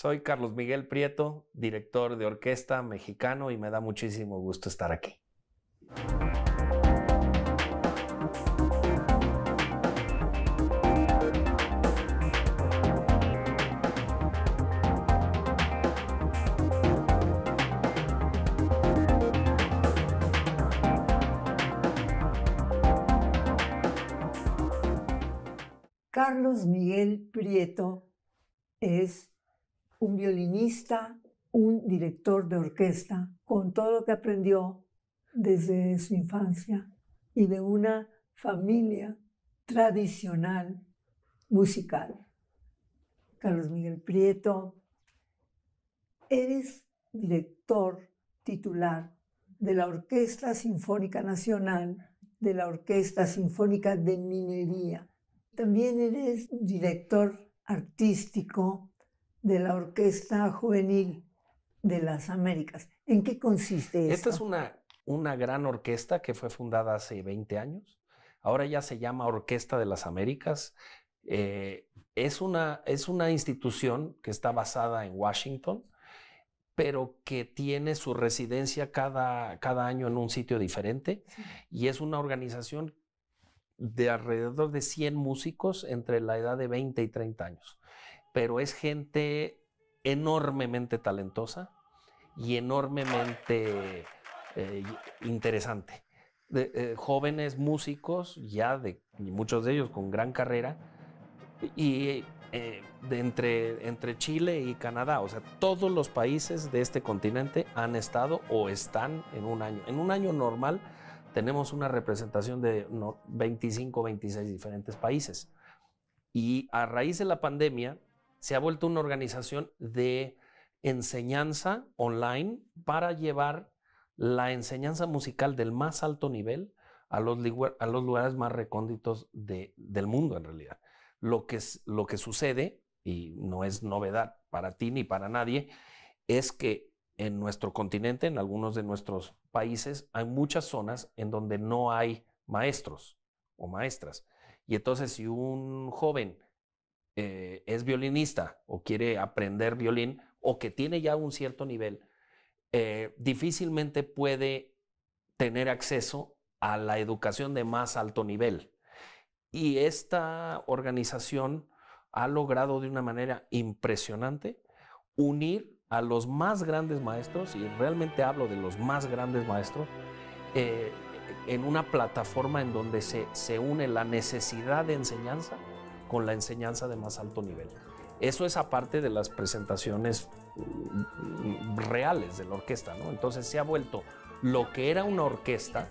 Soy Carlos Miguel Prieto, director de orquesta mexicano y me da muchísimo gusto estar aquí. Carlos Miguel Prieto es un violinista, un director de orquesta, con todo lo que aprendió desde su infancia y de una familia tradicional musical. Carlos Miguel Prieto, eres director titular de la Orquesta Sinfónica Nacional, de la Orquesta Sinfónica de Minería. También eres director artístico de la Orquesta Juvenil de las Américas. ¿En qué consiste esto? Esta es una, una gran orquesta que fue fundada hace 20 años. Ahora ya se llama Orquesta de las Américas. Eh, es, una, es una institución que está basada en Washington, pero que tiene su residencia cada, cada año en un sitio diferente. Y es una organización de alrededor de 100 músicos entre la edad de 20 y 30 años pero es gente enormemente talentosa y enormemente eh, interesante. De, eh, jóvenes músicos, ya de muchos de ellos con gran carrera, y eh, de entre, entre Chile y Canadá, o sea, todos los países de este continente han estado o están en un año. En un año normal tenemos una representación de no, 25, 26 diferentes países. Y a raíz de la pandemia, se ha vuelto una organización de enseñanza online para llevar la enseñanza musical del más alto nivel a los, lugares más recónditos del mundo en realidad. Lo que, lo que sucede, y no es novedad para ti ni para nadie, es que en nuestro continente, en algunos de nuestros países, hay muchas zonas en donde no hay maestros o maestras. Y entonces si un joven eh, es violinista o quiere aprender violín o que tiene ya un cierto nivel, eh, difícilmente puede tener acceso a la educación de más alto nivel. Y esta organización ha logrado de una manera impresionante unir a los más grandes maestros, y realmente hablo de los más grandes maestros, eh, en una plataforma en donde se, se une la necesidad de enseñanza con la enseñanza de más alto nivel. Eso es aparte de las presentaciones mm, mm, reales de la orquesta, ¿no? Entonces se ha vuelto lo que era una orquesta,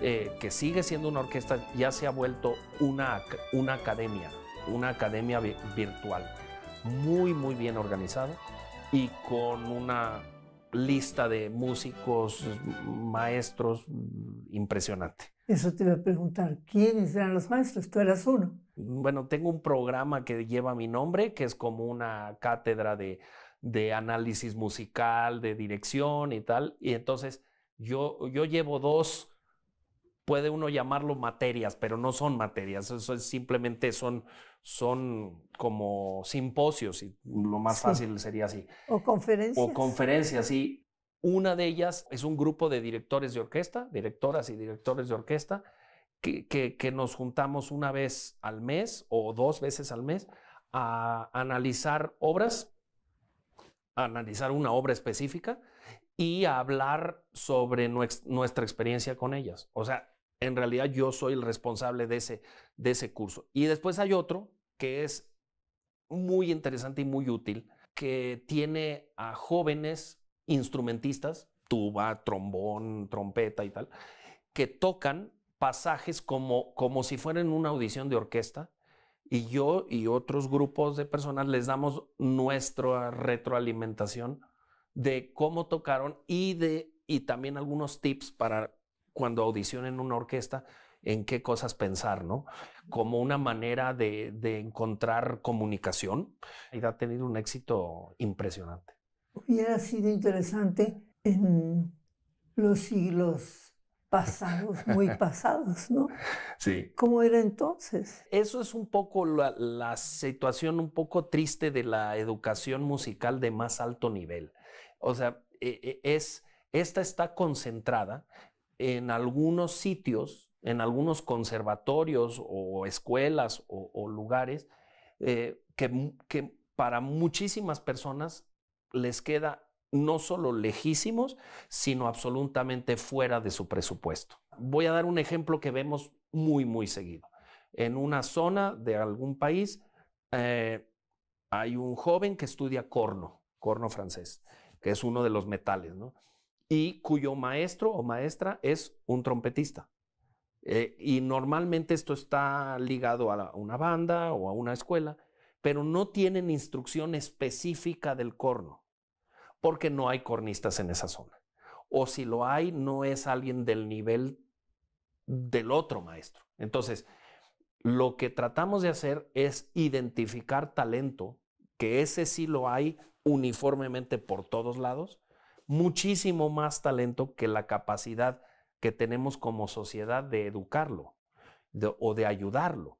eh, que sigue siendo una orquesta, ya se ha vuelto una, una academia, una academia virtual, muy, muy bien organizada y con una lista de músicos, maestros mm, impresionante. Eso te iba a preguntar, ¿quiénes eran los maestros? Tú eras uno. Mm, bueno, tengo un programa que lleva mi nombre, que es como una cátedra de, de análisis musical, de dirección y tal. Y entonces yo, yo llevo dos, puede uno llamarlo materias, pero no son materias, eso es simplemente son, son como simposios, y lo más fácil sería así. O conferencias. O conferencias, sí. Una de ellas es un grupo de directores de orquesta, directoras y directores de orquesta, que, nos juntamos una vez al mes o dos veces al mes a analizar obras, a analizar una obra específica y a hablar sobre nuestra experiencia con ellas. O sea, en realidad yo soy el responsable de ese, de ese curso. Y después hay otro que es muy interesante y muy útil, que tiene a jóvenes instrumentistas, tuba, trombón, trompeta y tal, que tocan pasajes como, como si fueran una audición de orquesta y yo y otros grupos de personas les damos nuestra retroalimentación de cómo tocaron y de y también algunos tips para cuando audicionen una orquesta en qué cosas pensar, ¿no? Como una manera de, de encontrar comunicación y ha tenido un éxito impresionante hubiera sido interesante en los siglos pasados, muy pasados, ¿no? Sí. ¿Cómo era entonces? Eso es un poco la, situación un poco triste de la educación musical de más alto nivel. O sea, e, e, es, esta está concentrada en algunos sitios, en algunos conservatorios o escuelas o, lugares eh, que para muchísimas personas les queda no solo lejísimos, sino absolutamente fuera de su presupuesto. Voy a dar un ejemplo que vemos muy, muy seguido. En una zona de algún país eh, hay un joven que estudia corno, corno francés, que es uno de los metales, Y cuyo maestro o maestra es un trompetista. Eh, y normalmente esto está ligado a una banda o a una escuela, pero no tienen instrucción específica del corno porque no hay cornistas en esa zona. O si lo hay, no es alguien del nivel del otro maestro. Entonces, lo que tratamos de hacer es identificar talento, que ese sí lo hay uniformemente por todos lados, muchísimo más talento que la capacidad que tenemos como sociedad de educarlo o de ayudarlo.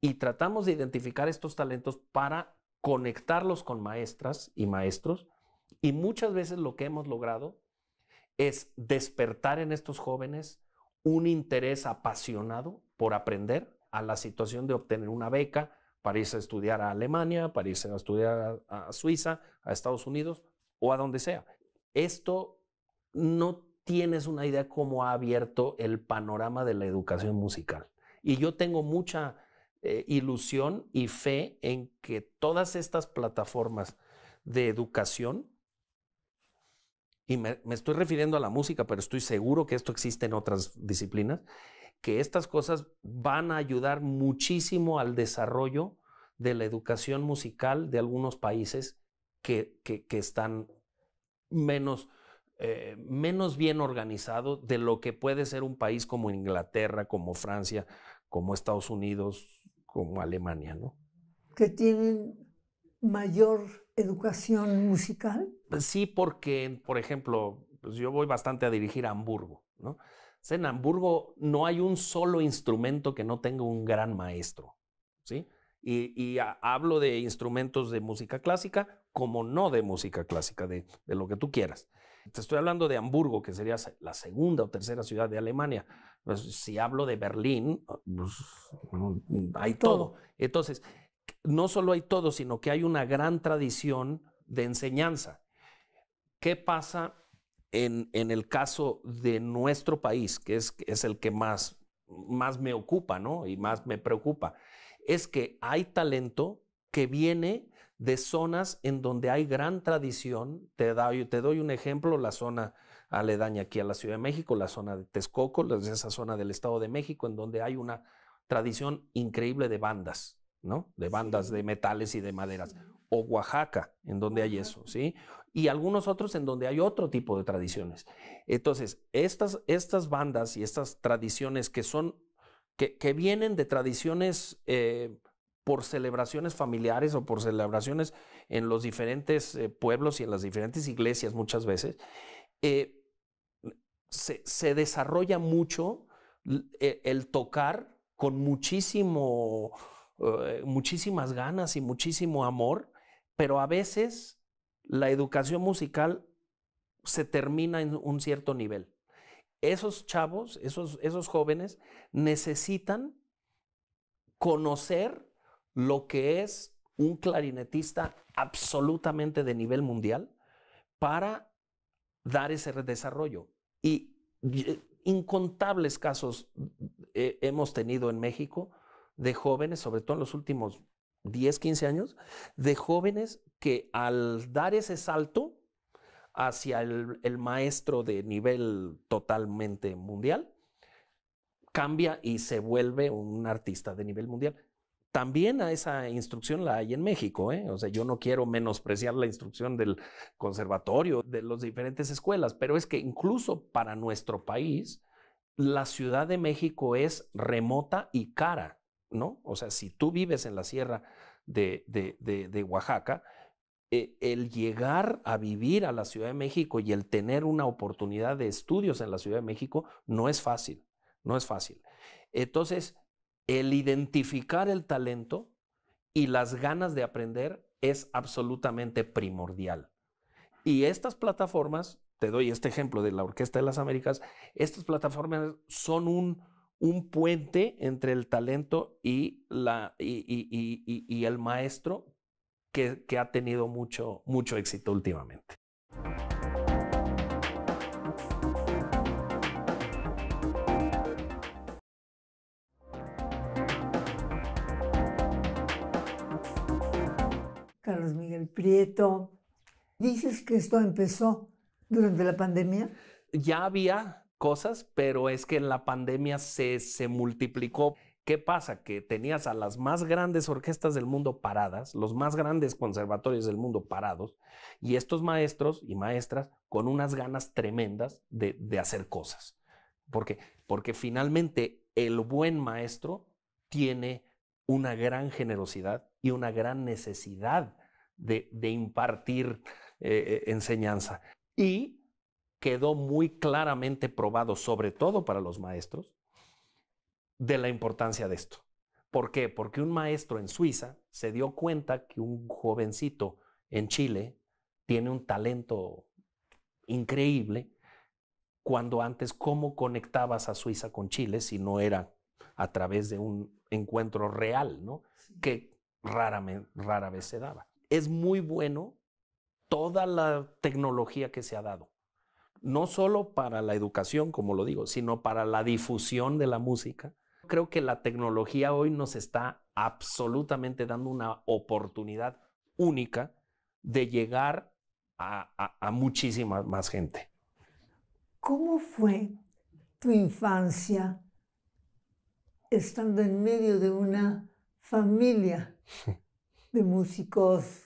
Y tratamos de identificar estos talentos para conectarlos con maestras y maestros y muchas veces lo que hemos logrado es despertar en estos jóvenes un interés apasionado por aprender a la situación de obtener una beca para irse a estudiar a Alemania, para irse a estudiar a, Suiza, a Estados Unidos o a donde sea. Esto no tienes una idea cómo ha abierto el panorama de la educación musical. Y yo tengo mucha eh, ilusión y fe en que todas estas plataformas de educación y me, estoy refiriendo a la música, pero estoy seguro que esto existe en otras disciplinas, que estas cosas van a ayudar muchísimo al desarrollo de la educación musical de algunos países que, que, están menos, eh, menos bien organizados de lo que puede ser un país como Inglaterra, como Francia, como Estados Unidos, como Alemania, ¿no? Que tienen mayor educación musical? Pues sí, porque, por ejemplo, pues yo voy bastante a dirigir a Hamburgo, ¿no? Pues en Hamburgo no hay un solo instrumento que no tenga un gran maestro, ¿sí? Y, hablo de instrumentos de música clásica como no de música clásica, de, lo que tú quieras. Te estoy hablando de Hamburgo, que sería la segunda o tercera ciudad de Alemania. Pues si hablo de Berlín, ah, hay todo. Entonces, no solo hay todo, sino que hay una gran tradición de enseñanza. ¿Qué pasa en, el caso de nuestro país, que es, el que más, más me ocupa ¿no? y más me preocupa? Es que hay talento que viene de zonas en donde hay gran tradición. Te te doy un ejemplo, la zona aledaña aquí a la Ciudad de México, la zona de Texcoco, esa zona del Estado de México, en donde hay una tradición increíble de bandas. De bandas de metales y de maderas. O Oaxaca, en donde hay eso, ¿sí? Y algunos otros en donde hay otro tipo de tradiciones. Entonces, estas, estas bandas y estas tradiciones que son, que, vienen de tradiciones eh, por celebraciones familiares o por celebraciones en los diferentes eh, pueblos y en las diferentes iglesias muchas veces, eh, se, desarrolla mucho el tocar con muchísimo eh, muchísimas ganas y muchísimo amor, pero a veces la educación musical se termina en un cierto nivel. Esos chavos, esos, esos jóvenes necesitan conocer lo que es un clarinetista absolutamente de nivel mundial para dar ese desarrollo. Y eh, incontables casos eh, hemos tenido en México de jóvenes, sobre todo en los últimos 10, 15 años, de jóvenes que al dar ese salto hacia el, maestro de nivel totalmente mundial, cambia y se vuelve un artista de nivel mundial. También a esa instrucción la hay en México, ¿eh? o sea, yo no quiero menospreciar la instrucción del conservatorio, de las diferentes escuelas, pero es que incluso para nuestro país, la Ciudad de México es remota y cara. ¿no? O sea, si tú vives en la sierra de, Oaxaca, eh, el llegar a vivir a la Ciudad de México y el tener una oportunidad de estudios en la Ciudad de México no es fácil, no es fácil. Entonces, el identificar el talento y las ganas de aprender es absolutamente primordial. Y estas plataformas, te doy este ejemplo de la Orquesta de las Américas, estas plataformas son un, un puente entre el talento y, la, y, el maestro que, que, ha tenido mucho, mucho éxito últimamente. Carlos Miguel Prieto, dices que esto empezó durante la pandemia. Ya había cosas, pero es que en la pandemia se, se multiplicó. ¿Qué pasa? Que tenías a las más grandes orquestas del mundo paradas, los más grandes conservatorios del mundo parados, y estos maestros y maestras con unas ganas tremendas de, de hacer cosas. ¿Por qué? porque finalmente el buen maestro tiene una gran generosidad y una gran necesidad de, impartir eh, eh, enseñanza. Y quedó muy claramente probado, sobre todo para los maestros, de la importancia de esto. ¿Por qué? Porque un maestro en Suiza se dio cuenta que un jovencito en Chile tiene un talento increíble cuando antes cómo conectabas a Suiza con Chile si no era a través de un encuentro real, ¿no? Que rara vez se daba. Es muy bueno toda la tecnología que se ha dado, no solo para la educación, como lo digo, sino para la difusión de la música. Creo que la tecnología hoy nos está absolutamente dando una oportunidad única de llegar a, muchísima más gente. ¿Cómo fue tu infancia estando en medio de una familia de músicos?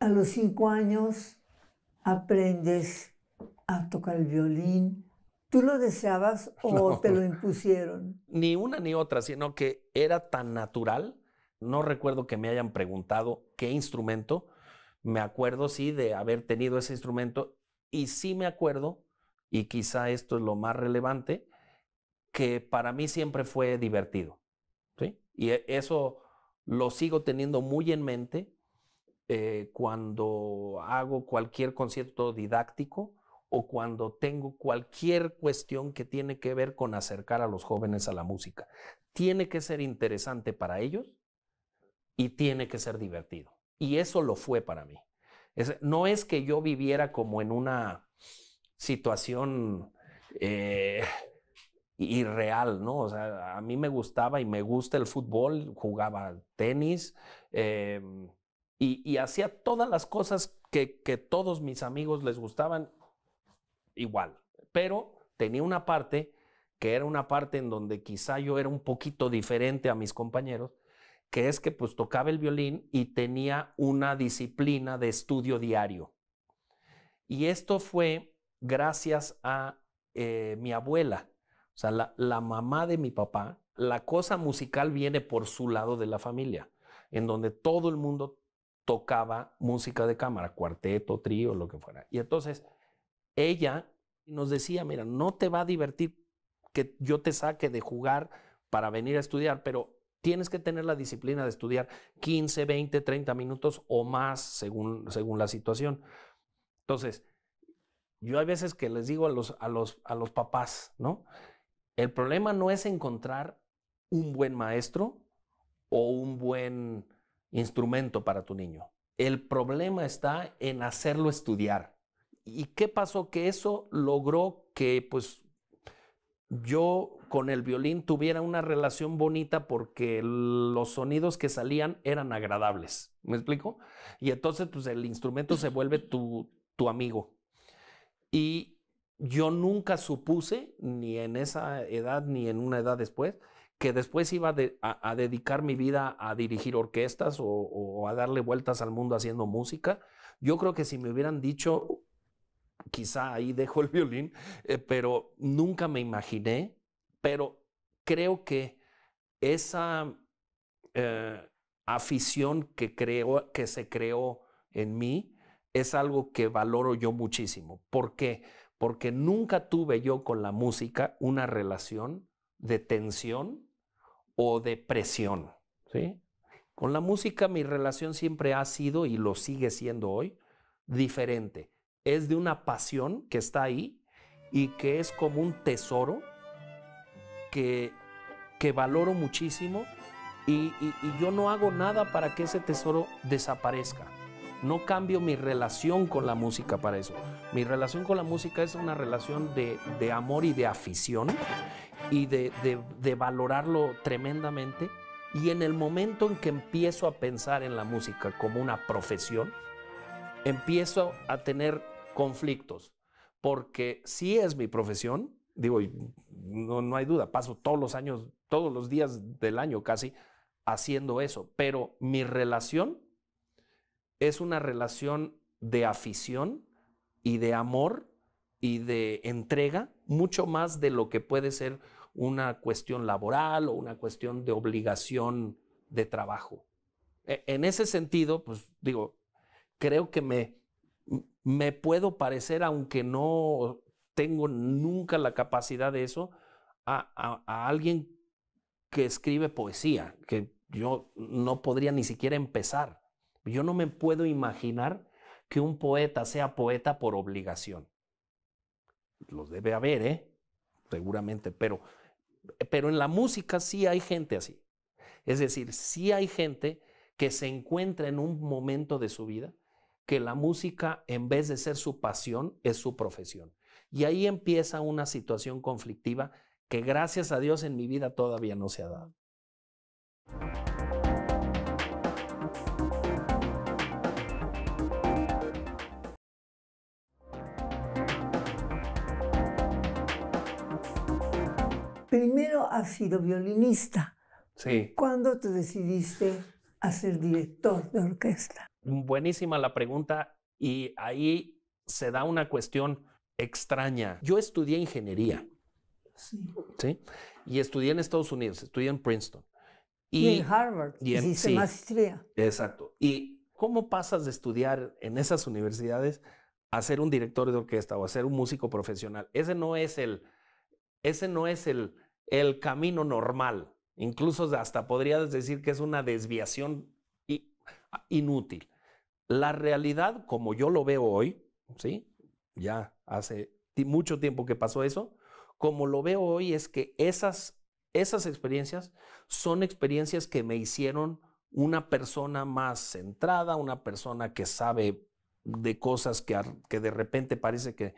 A los cinco años aprendes a tocar el violín. ¿Tú lo deseabas o te lo impusieron? Ni una ni otra, sino que era tan natural. No recuerdo que me hayan preguntado qué instrumento. Me acuerdo, sí, de haber tenido ese instrumento. Y sí me acuerdo, y quizá esto es lo más relevante, que para mí siempre fue divertido. Y e, eso lo sigo teniendo muy en mente eh, cuando hago cualquier concierto didáctico o cuando tengo cualquier cuestión que tiene que ver con acercar a los jóvenes a la música. Tiene que ser interesante para ellos y tiene que ser divertido. Y eso lo fue para mí. no es que yo viviera como en una situación eh, irreal, ¿no? O sea, a mí me gustaba y me gusta el fútbol, jugaba tenis eh, y, hacía todas las cosas que, que todos mis amigos les gustaban igual, pero tenía una parte que era una parte en donde quizá yo era un poquito diferente a mis compañeros, que es que pues tocaba el violín y tenía una disciplina de estudio diario. Y esto fue gracias a eh, mi abuela, o sea, la, la mamá de mi papá, la cosa musical viene por su lado de la familia, en donde todo el mundo tocaba música de cámara, cuarteto, trío, lo que fuera. Y entonces ella nos decía, mira, no te va a divertir que yo te saque de jugar para venir a estudiar, pero tienes que tener la disciplina de estudiar 15, 20, 30 minutos o más según, según la situación. Entonces, yo hay veces que les digo a los, a los, a los papás, ¿no? El problema no es encontrar un buen maestro o un buen instrumento para tu niño. El problema está en hacerlo estudiar. ¿Y qué pasó? Que eso logró que pues yo con el violín tuviera una relación bonita porque los sonidos que salían eran agradables. ¿Me explico? Y entonces pues el instrumento se vuelve tu, amigo. Y yo nunca supuse, ni en esa edad, ni en una edad después, que después iba a, dedicar mi vida a dirigir orquestas o, a darle vueltas al mundo haciendo música. Yo creo que si me hubieran dicho quizá ahí dejo el violín, eh, pero nunca me imaginé, pero creo que esa eh, afición que, creo, que se creó en mí es algo que valoro yo muchísimo. ¿Por qué? Porque nunca tuve yo con la música una relación de tensión o de presión. ¿sí? Con la música mi relación siempre ha sido y lo sigue siendo hoy diferente es de una pasión que está ahí y que es como un tesoro que, valoro muchísimo y, yo no hago nada para que ese tesoro desaparezca. No cambio mi relación con la música para eso. Mi relación con la música es una relación de, amor y de afición y de valorarlo tremendamente. Y en el momento en que empiezo a pensar en la música como una profesión, empiezo a tener conflictos, porque si es mi profesión, digo, no, no hay duda, paso todos los años, todos los días del año casi haciendo eso, pero mi relación es una relación de afición y de amor y de entrega, mucho más de lo que puede ser una cuestión laboral o una cuestión de obligación de trabajo. E, en ese sentido, pues digo, creo que me me puedo parecer, aunque no tengo nunca la capacidad de eso, a, alguien que escribe poesía, que yo no podría ni siquiera empezar. Yo no me puedo imaginar que un poeta sea poeta por obligación. Los debe haber, ¿eh? seguramente, pero, pero en la música sí hay gente así. Es decir, sí hay gente que se encuentra en un momento de su vida que la música, en vez de ser su pasión, es su profesión. Y ahí empieza una situación conflictiva que gracias a Dios en mi vida todavía no se ha dado. Primero has sido violinista. Sí. ¿Cuándo te decidiste a ser director de orquesta? buenísima la pregunta y ahí se da una cuestión extraña. Yo estudié ingeniería. Sí. ¿sí? Y estudié en Estados Unidos, estudié en Princeton. Y, en Harvard. Y en, maestría. Exacto. ¿Y cómo pasas de estudiar en esas universidades a ser un director de orquesta o a ser un músico profesional? Ese no es el, ese no es el, el camino normal. Incluso hasta podrías decir que es una desviación inútil. La realidad, como yo lo veo hoy, ¿sí? ya hace mucho tiempo que pasó eso, como lo veo hoy es que esas, esas experiencias son experiencias que me hicieron una persona más centrada, una persona que sabe de cosas que, que de repente parece que,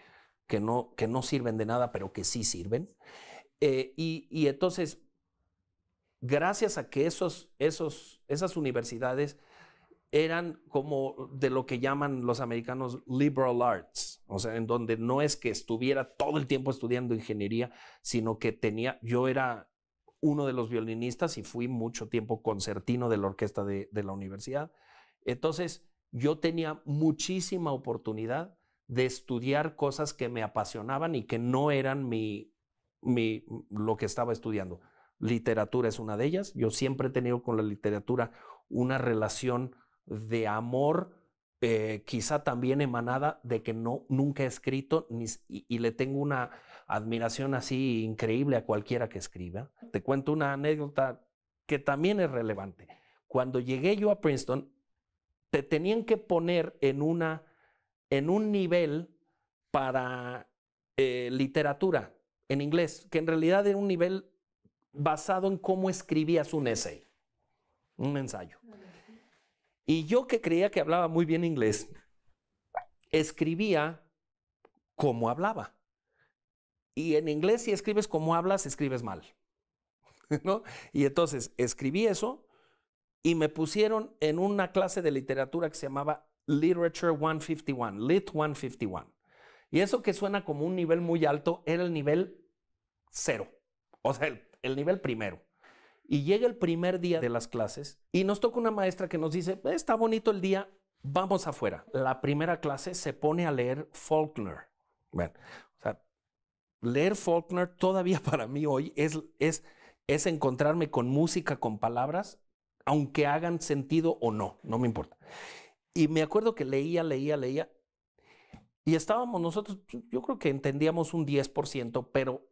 que, no, que no sirven de nada, pero que sí sirven. Eh, y, y, entonces, gracias a que esos, esos, esas universidades eran como de lo que llaman los americanos liberal arts, o sea, en donde no es que estuviera todo el tiempo estudiando ingeniería, sino que tenía, yo era uno de los violinistas y fui mucho tiempo concertino de la orquesta de, la universidad. Entonces, yo tenía muchísima oportunidad de estudiar cosas que me apasionaban y que no eran mi, mi, lo que estaba estudiando. Literatura es una de ellas. Yo siempre he tenido con la literatura una relación de amor, eh, quizá también emanada de que no, nunca he escrito ni, y, le tengo una admiración así increíble a cualquiera que escriba. Te cuento una anécdota que también es relevante. Cuando llegué yo a Princeton, te tenían que poner en, una, en un nivel para eh, literatura en inglés, que en realidad era un nivel basado en cómo escribías un essay, un ensayo. Y yo que creía que hablaba muy bien inglés, escribía como hablaba. Y en inglés si escribes como hablas, escribes mal. ¿No? Y entonces escribí eso y me pusieron en una clase de literatura que se llamaba Literature 151, Lit 151. Y eso que suena como un nivel muy alto era el nivel cero, o sea, el nivel primero. Y llega el primer día de las clases y nos toca una maestra que nos dice, eh, está bonito el día, vamos afuera. La primera clase se pone a leer Faulkner. Bueno, o sea, leer Faulkner todavía para mí hoy es, es, es encontrarme con música, con palabras, aunque hagan sentido o no, no me importa. Y me acuerdo que leía, leía, leía. Y estábamos nosotros, yo creo que entendíamos un 10%, pero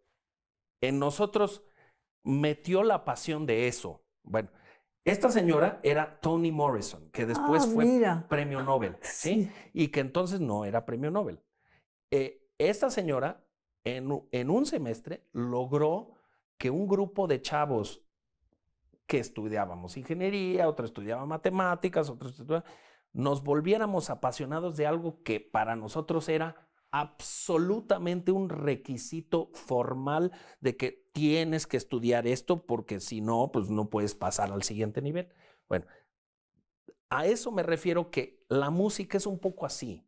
en nosotros metió la pasión de eso. Bueno, esta señora era Toni Morrison, que después ah, fue premio Nobel, ah, ¿sí? Y que entonces no era premio Nobel. Eh, esta señora, en, un semestre, logró que un grupo de chavos que estudiábamos ingeniería, otro estudiaba matemáticas, otros nos volviéramos apasionados de algo que para nosotros era absolutamente un requisito formal de que tienes que estudiar esto porque si no, pues no puedes pasar al siguiente nivel. Bueno, a eso me refiero que la música es un poco así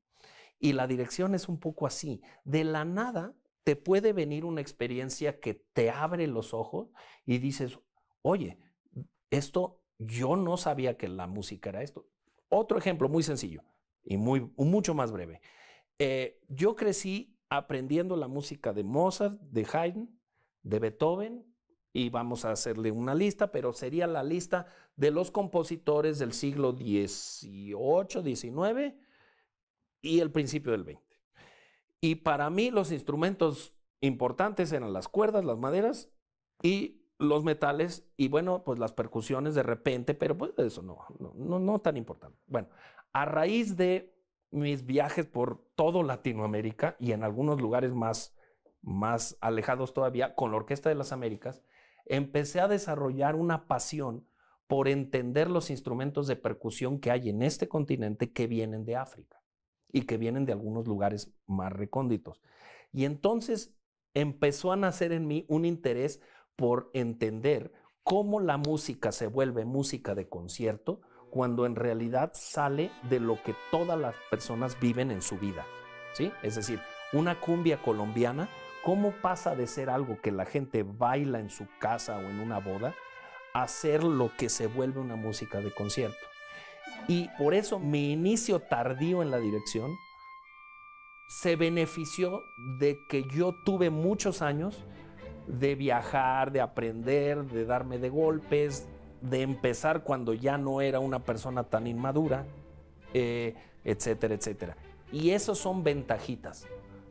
y la dirección es un poco así. De la nada te puede venir una experiencia que te abre los ojos y dices, oye, esto yo no sabía que la música era esto. Otro ejemplo muy sencillo y muy, mucho más breve. Eh, yo crecí aprendiendo la música de Mozart, de Haydn, de Beethoven, y vamos a hacerle una lista, pero sería la lista de los compositores del siglo XVIII, XIX y el principio del XX. Y para mí los instrumentos importantes eran las cuerdas, las maderas y los metales y bueno, pues las percusiones de repente, pero pues eso no, no, no tan importante. Bueno, a raíz de mis viajes por todo Latinoamérica y en algunos lugares más, más alejados todavía, con la Orquesta de las Américas, empecé a desarrollar una pasión por entender los instrumentos de percusión que hay en este continente que vienen de África y que vienen de algunos lugares más recónditos. Y entonces empezó a nacer en mí un interés por entender cómo la música se vuelve música de concierto, cuando en realidad sale de lo que todas las personas viven en su vida. ¿sí? Es decir, una cumbia colombiana, ¿cómo pasa de ser algo que la gente baila en su casa o en una boda a ser lo que se vuelve una música de concierto? Y por eso mi inicio tardío en la dirección se benefició de que yo tuve muchos años de viajar, de aprender, de darme de golpes, de empezar cuando ya no era una persona tan inmadura, eh, etcétera, etcétera. Y esos son ventajitas.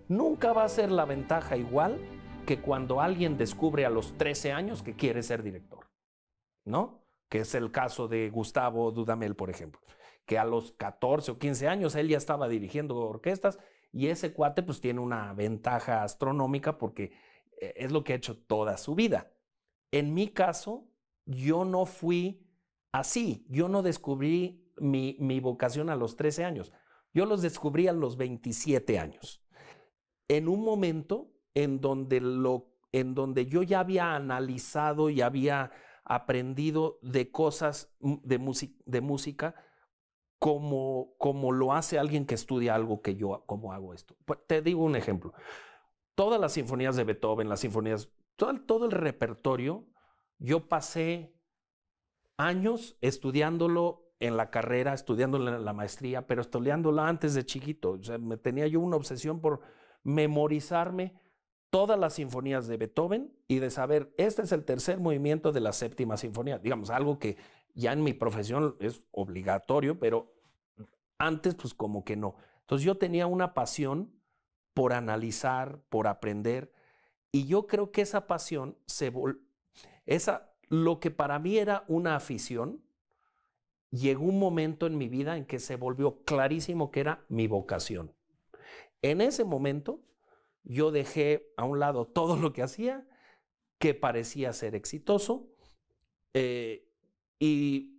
Nunca va a ser la ventaja igual que cuando alguien descubre a los 13 años que quiere ser director, ¿no? Que es el caso de Gustavo Dudamel, por ejemplo, que a los 14 o 15 años él ya estaba dirigiendo orquestas y ese cuate pues tiene una ventaja astronómica porque eh, es lo que ha hecho toda su vida. En mi caso, yo no fui así, yo no descubrí mi, mi vocación a los 13 años, yo los descubrí a los 27 años, en un momento en donde, lo, en donde yo ya había analizado y había aprendido de cosas de, de música como, como lo hace alguien que estudia algo que yo, como hago esto. Pues, te digo un ejemplo. Todas las sinfonías de Beethoven, las sinfonías, todo el repertorio yo pasé años estudiándolo en la carrera, estudiándolo en la maestría, pero estudiándolo antes de chiquito. O sea, me tenía yo una obsesión por memorizarme todas las sinfonías de Beethoven y de saber, este es el tercer movimiento de la séptima sinfonía. Digamos, algo que ya en mi profesión es obligatorio, pero antes pues como que no. Entonces yo tenía una pasión por analizar, por aprender, y yo creo que esa pasión se, volvió, esa, lo que para mí era una afición, llegó un momento en mi vida en que se volvió clarísimo que era mi vocación. En ese momento yo dejé a un lado todo lo que hacía, que parecía ser exitoso, eh, y,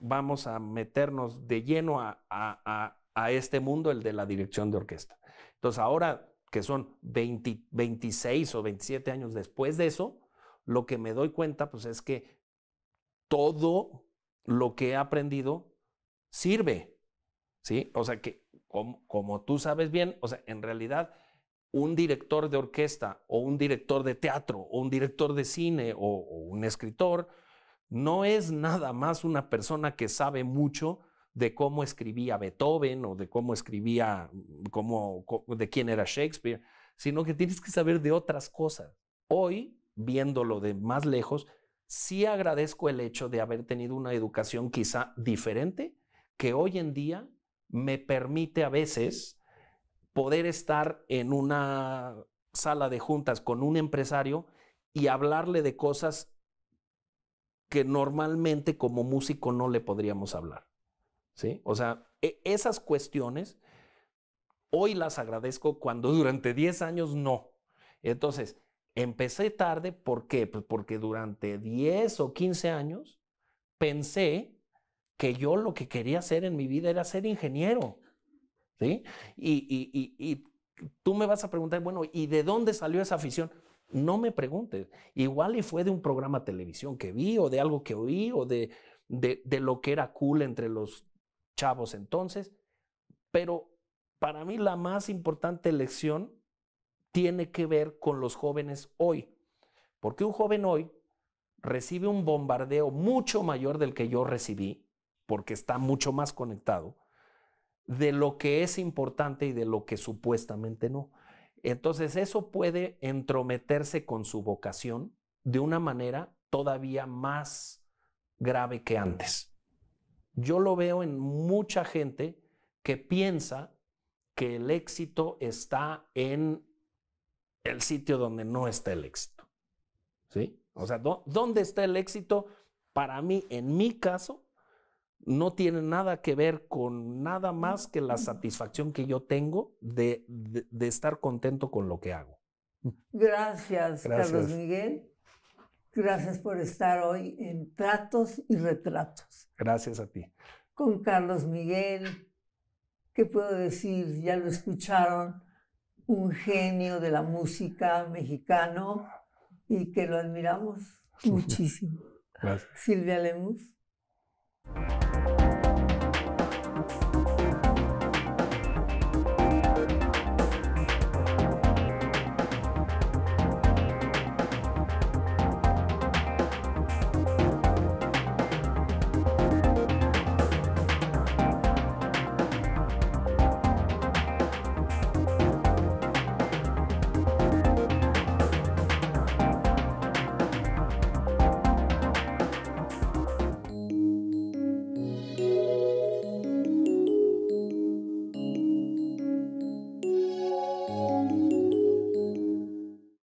vamos a meternos de lleno a, a, a, este mundo, el de la dirección de orquesta. Entonces ahora que son 26 o 27 años después de eso, lo que me doy cuenta pues es que todo lo que he aprendido sirve. ¿Sí? O sea que, como, tú sabes bien, o sea, en realidad un director de orquesta o un director de teatro o un director de cine o, un escritor no es nada más una persona que sabe mucho de cómo escribía Beethoven o de cómo escribía, mm, cómo, de quién era Shakespeare, sino que tienes que saber de otras cosas. Hoy viéndolo de más lejos, sí agradezco el hecho de haber tenido una educación quizá diferente que hoy en día me permite a veces poder estar en una sala de juntas con un empresario y hablarle de cosas que normalmente como músico no le podríamos hablar. ¿Sí? O sea, e, esas cuestiones hoy las agradezco cuando durante 10 años no. Entonces, Empecé tarde, ¿por qué? Pues porque durante 10 o 15 años pensé que yo lo que quería hacer en mi vida era ser ingeniero. ¿sí? Y, tú me vas a preguntar, bueno, ¿y de dónde salió esa afición? No me preguntes. Igual y fue de un programa de televisión que vi o de algo que oí o de, de lo que era cool entre los chavos entonces. Pero para mí la más importante lección tiene que ver con los jóvenes hoy. Porque un joven hoy recibe un bombardeo mucho mayor del que yo recibí, porque está mucho más conectado, de lo que es importante y de lo que supuestamente no. Entonces eso puede entrometerse con su vocación de una manera todavía más grave que antes. Yo lo veo en mucha gente que piensa que el éxito está en el sitio donde no está el éxito. ¿Sí? O sea, ¿dónde está el éxito? Para mí, en mi caso, no tiene nada que ver con nada más que la satisfacción que yo tengo de, estar contento con lo que hago. Gracias, Gracias, Carlos Miguel. Gracias por estar hoy en Tratos y Retratos. Gracias a ti. Con Carlos Miguel, ¿qué puedo decir? Ya lo escucharon un genio de la música mexicano y que lo admiramos muchísimo. Gracias. Silvia Lemus.